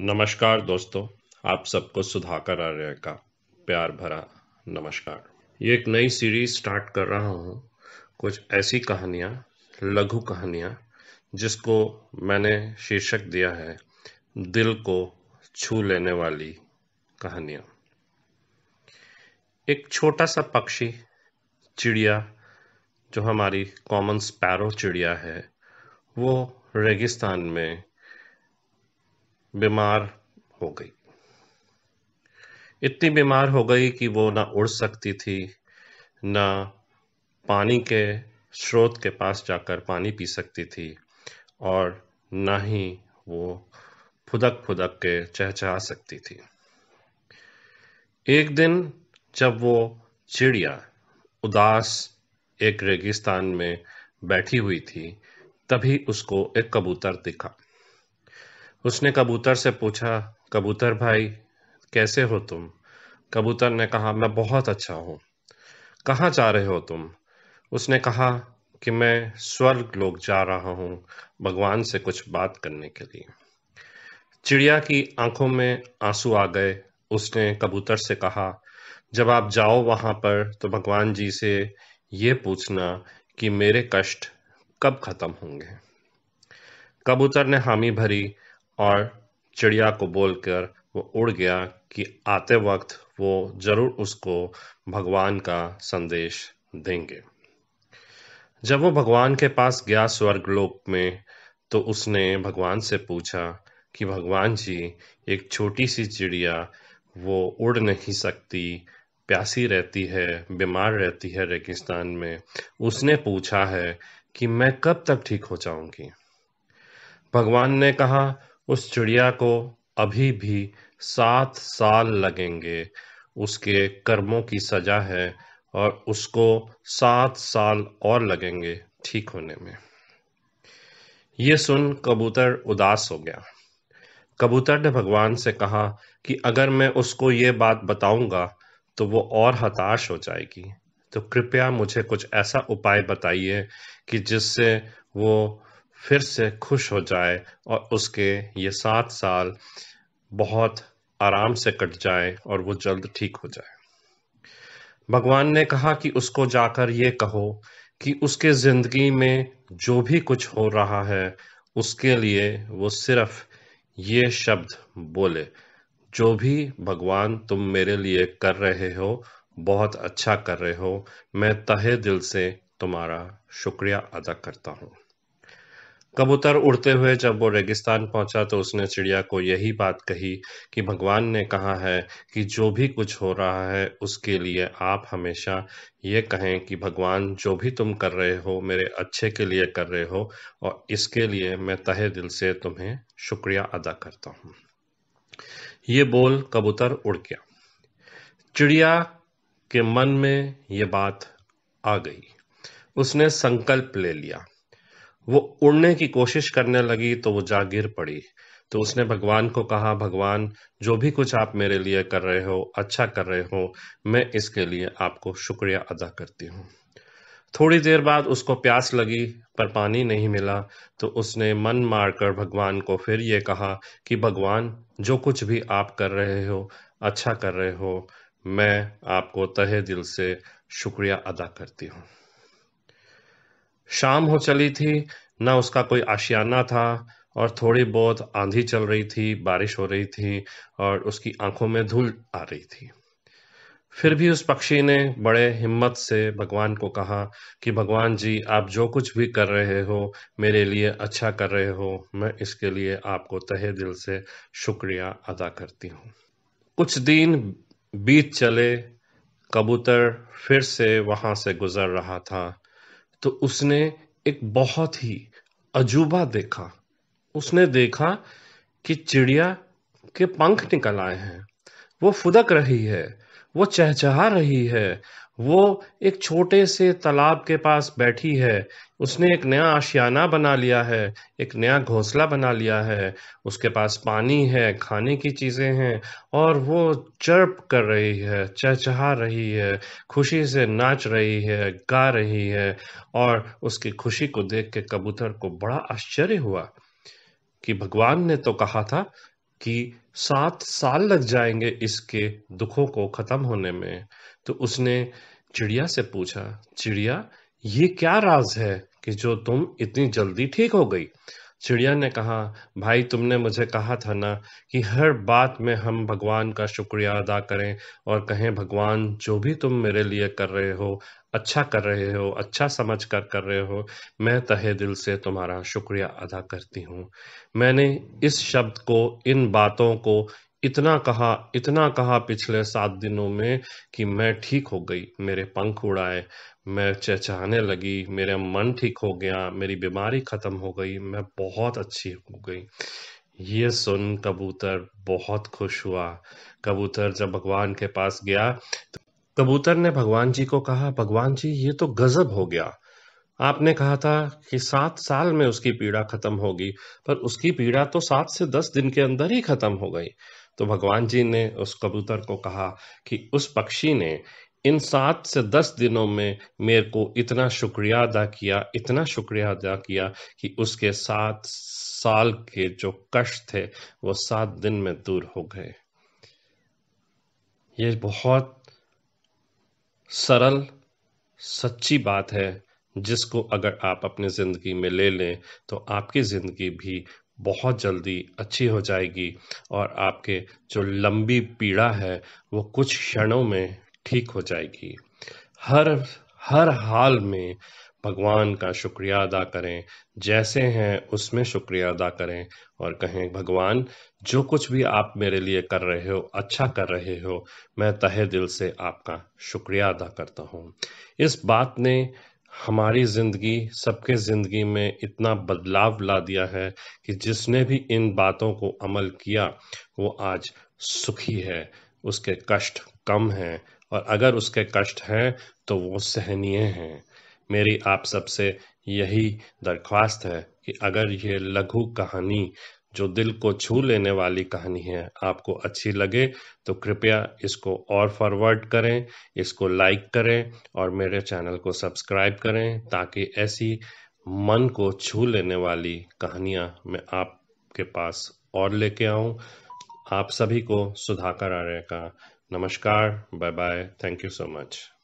नमस्कार दोस्तों आप सबको सुधाकर आर्य का प्यार भरा नमस्कार ये एक नई सीरीज स्टार्ट कर रहा हूँ कुछ ऐसी कहानियाँ लघु कहानियाँ जिसको मैंने शीर्षक दिया है दिल को छू लेने वाली कहानियाँ एक छोटा सा पक्षी चिड़िया जो हमारी कॉमन स्पैरो चिड़िया है वो रेगिस्तान में बीमार हो गई इतनी बीमार हो गई कि वो ना उड़ सकती थी ना पानी के स्रोत के पास जाकर पानी पी सकती थी और ना ही वो फुदक फुदक के चहचहा सकती थी एक दिन जब वो चिड़िया उदास एक रेगिस्तान में बैठी हुई थी तभी उसको एक कबूतर दिखा उसने कबूतर से पूछा कबूतर भाई कैसे हो तुम कबूतर ने कहा मैं बहुत अच्छा हूँ कहाँ जा रहे हो तुम उसने कहा कि मैं स्वर्ग लोग जा रहा हूँ भगवान से कुछ बात करने के लिए चिड़िया की आंखों में आंसू आ गए उसने कबूतर से कहा जब आप जाओ वहाँ पर तो भगवान जी से ये पूछना कि मेरे कष्ट कब खत्म होंगे कबूतर ने हामी भरी और चिड़िया को बोलकर वो उड़ गया कि आते वक्त वो जरूर उसको भगवान का संदेश देंगे जब वो भगवान के पास गया स्वर्गलोक में तो उसने भगवान से पूछा कि भगवान जी एक छोटी सी चिड़िया वो उड़ नहीं सकती प्यासी रहती है बीमार रहती है रेगिस्तान में उसने पूछा है कि मैं कब तक ठीक हो जाऊंगी भगवान ने कहा उस चिड़िया को अभी भी सात साल लगेंगे उसके कर्मों की सजा है और उसको सात साल और लगेंगे ठीक होने में ये सुन कबूतर उदास हो गया कबूतर ने भगवान से कहा कि अगर मैं उसको ये बात बताऊंगा तो वो और हताश हो जाएगी तो कृपया मुझे कुछ ऐसा उपाय बताइए कि जिससे वो फिर से खुश हो जाए और उसके ये सात साल बहुत आराम से कट जाए और वो जल्द ठीक हो जाए भगवान ने कहा कि उसको जाकर ये कहो कि उसके ज़िंदगी में जो भी कुछ हो रहा है उसके लिए वो सिर्फ ये शब्द बोले जो भी भगवान तुम मेरे लिए कर रहे हो बहुत अच्छा कर रहे हो मैं तहे दिल से तुम्हारा शुक्रिया अदा करता हूँ कबूतर उड़ते हुए जब वो रेगिस्तान पहुंचा तो उसने चिड़िया को यही बात कही कि भगवान ने कहा है कि जो भी कुछ हो रहा है उसके लिए आप हमेशा ये कहें कि भगवान जो भी तुम कर रहे हो मेरे अच्छे के लिए कर रहे हो और इसके लिए मैं तहे दिल से तुम्हें शुक्रिया अदा करता हूँ ये बोल कबूतर उड़ गया चिड़िया के मन में ये बात आ गई उसने संकल्प ले लिया वो उड़ने की कोशिश करने लगी तो वो जा गिर पड़ी तो उसने भगवान को कहा भगवान जो भी कुछ आप मेरे लिए कर रहे हो अच्छा कर रहे हो मैं इसके लिए आपको शुक्रिया अदा करती हूँ थोड़ी देर बाद उसको प्यास लगी पर पानी नहीं मिला तो उसने मन मारकर भगवान को फिर ये कहा कि भगवान जो कुछ भी आप कर रहे हो अच्छा कर रहे हो मैं आपको तहे दिल से शुक्रिया अदा करती हूँ शाम हो चली थी ना उसका कोई आशियाना था और थोड़ी बहुत आंधी चल रही थी बारिश हो रही थी और उसकी आंखों में धूल आ रही थी फिर भी उस पक्षी ने बड़े हिम्मत से भगवान को कहा कि भगवान जी आप जो कुछ भी कर रहे हो मेरे लिए अच्छा कर रहे हो मैं इसके लिए आपको तहे दिल से शुक्रिया अदा करती हूँ कुछ दिन बीत चले कबूतर फिर से वहाँ से गुजर रहा था तो उसने एक बहुत ही अजूबा देखा उसने देखा कि चिड़िया के पंख निकल आए हैं वो फुदक रही है वो चहचहा रही है वो एक छोटे से तालाब के पास बैठी है उसने एक नया आशियाना बना लिया है एक नया घोंसला बना लिया है उसके पास पानी है खाने की चीज़ें हैं और वो चर्प कर रही है चहचहा रही है खुशी से नाच रही है गा रही है और उसकी खुशी को देख के कबूतर को बड़ा आश्चर्य हुआ कि भगवान ने तो कहा था कि सात साल लग जाएंगे इसके दुखों को खत्म होने में तो उसने चिड़िया से पूछा चिड़िया ये क्या राज है कि जो तुम इतनी जल्दी ठीक हो गई चिड़िया ने कहा भाई तुमने मुझे कहा था ना कि हर बात में हम भगवान का शुक्रिया अदा करें और कहें भगवान जो भी तुम मेरे लिए कर रहे हो अच्छा कर रहे हो अच्छा समझ कर कर रहे हो मैं तहे दिल से तुम्हारा शुक्रिया अदा करती हूँ मैंने इस शब्द को इन बातों को इतना कहा इतना कहा पिछले सात दिनों में कि मैं ठीक हो गई मेरे पंख उड़ाए मैं चहचहाने लगी मेरा मन ठीक हो गया मेरी बीमारी ख़त्म हो गई मैं बहुत अच्छी हो गई ये सुन कबूतर बहुत खुश हुआ कबूतर जब भगवान के पास गया तो कबूतर ने भगवान जी को कहा भगवान जी ये तो गजब हो गया आपने कहा था कि सात साल में उसकी पीड़ा खत्म होगी पर उसकी पीड़ा तो सात से दस दिन के अंदर ही खत्म हो गई तो भगवान जी ने उस कबूतर को कहा कि उस पक्षी ने इन सात से दस दिनों में मेरे को इतना शुक्रिया अदा किया इतना शुक्रिया अदा किया कि उसके सात साल के जो कष्ट थे वो सात दिन में दूर हो गए ये बहुत सरल सच्ची बात है जिसको अगर आप अपने ज़िंदगी में ले लें तो आपकी ज़िंदगी भी बहुत जल्दी अच्छी हो जाएगी और आपके जो लंबी पीड़ा है वो कुछ क्षणों में ठीक हो जाएगी हर हर हाल में भगवान का शुक्रिया अदा करें जैसे हैं उसमें शुक्रिया अदा करें और कहें भगवान जो कुछ भी आप मेरे लिए कर रहे हो अच्छा कर रहे हो मैं तहे दिल से आपका शुक्रिया अदा करता हूँ इस बात ने हमारी ज़िंदगी सबके ज़िंदगी में इतना बदलाव ला दिया है कि जिसने भी इन बातों को अमल किया वो आज सुखी है उसके कष्ट कम हैं और अगर उसके कष्ट हैं तो वो सहनीय हैं मेरी आप सबसे यही दरख्वास्त है कि अगर ये लघु कहानी जो दिल को छू लेने वाली कहानी है आपको अच्छी लगे तो कृपया इसको और फॉरवर्ड करें इसको लाइक करें और मेरे चैनल को सब्सक्राइब करें ताकि ऐसी मन को छू लेने वाली कहानियाँ मैं आपके पास और लेके आऊँ आप सभी को सुधाकर आर्य का नमस्कार bye bye thank you so much